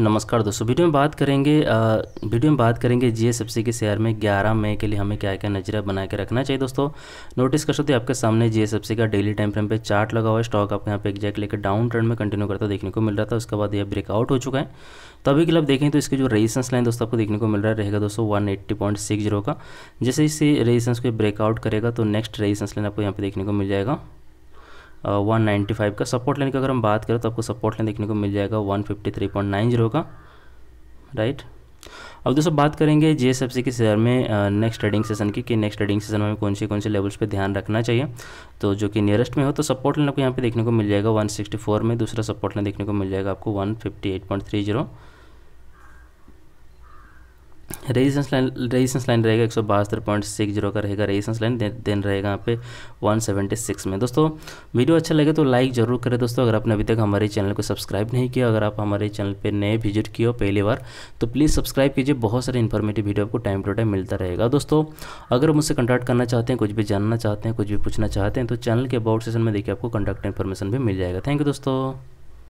नमस्कार दोस्तों वीडियो में बात करेंगे वीडियो में बात करेंगे जी एस के शेयर में 11 मई के लिए हमें क्या क्या नजरिया बना के रखना चाहिए दोस्तों नोटिस कर सकते हैं आपके सामने जी एस का डेली टाइम फ्रेम पे चार्ट लगा हुआ है स्टॉक आपके यहाँ पे एग्जैक्ट लेकर डाउन ट्रेंड में कंटिन्यू करता देखने को मिल रहा था उसके बाद यह ब्रेकआउट हो चुका है तो अभी के लिए देखें तो इसकी जो रेजिस्टेंस लाइन दोस्तों आपको देखने को मिल रहा रहेगा दोस्तों वन का जैसे इसी रेजिस्टेंस को ब्रेकआउट करेगा तो नेक्स्ट रेजिस्टेंस लाइन आपको यहाँ पर देखने को मिल जाएगा वन 195 का सपोर्ट लाइन की अगर हम बात करें तो आपको सपोर्ट लाइन देखने को मिल जाएगा 153.90 का राइट अब दोस्तों बात करेंगे जे एस के शेयर में नेक्स्ट ट्रेडिंग सेशन की कि नेक्स्ट ट्रेडिंग सेशन में कौन से कौन से लेवल्स पे ध्यान रखना चाहिए तो जो कि नियरेस्ट में हो तो सपोर्ट लाइन आपको यहाँ पे देखने को मिल जाएगा 164 में दूसरा सपोर्ट लाइन देखने को मिल जाएगा आपको 158.30 रेजिस्टेंस लाइन रेजिस्टेंस लाइन रहेगा एक सौ बहत्तर पॉइंट सिक्स जीरो का रहेगा रेजिस्टेंस लाइन देन रहेगा यहाँ पे वन सेवेंटी सिक्स में दोस्तों वीडियो अच्छा लगे तो लाइक जरूर करें दोस्तों अगर आपने अभी तक हमारे चैनल को सब्सक्राइब नहीं किया अगर आप हमारे चैनल पर नए विजिट किए हो पहली बार तो प्लीज़ सब्सक्राइब कीजिए बहुत सारे इन्फॉर्मेटिव वीडियो आपको टाइम टू टाइम मिलता रहेगा दोस्तों अगर मुझसे कॉन्टैक्ट करना चाहते हैं कुछ भी जानना चाहते हैं कुछ भी पूछना चाहते हैं तो चैनल के अबाउट सेशन में देखिए आपको कॉन्टैक्ट इन्फॉर्मेशन भी मिल जाएगा थैंक यू दोस्तों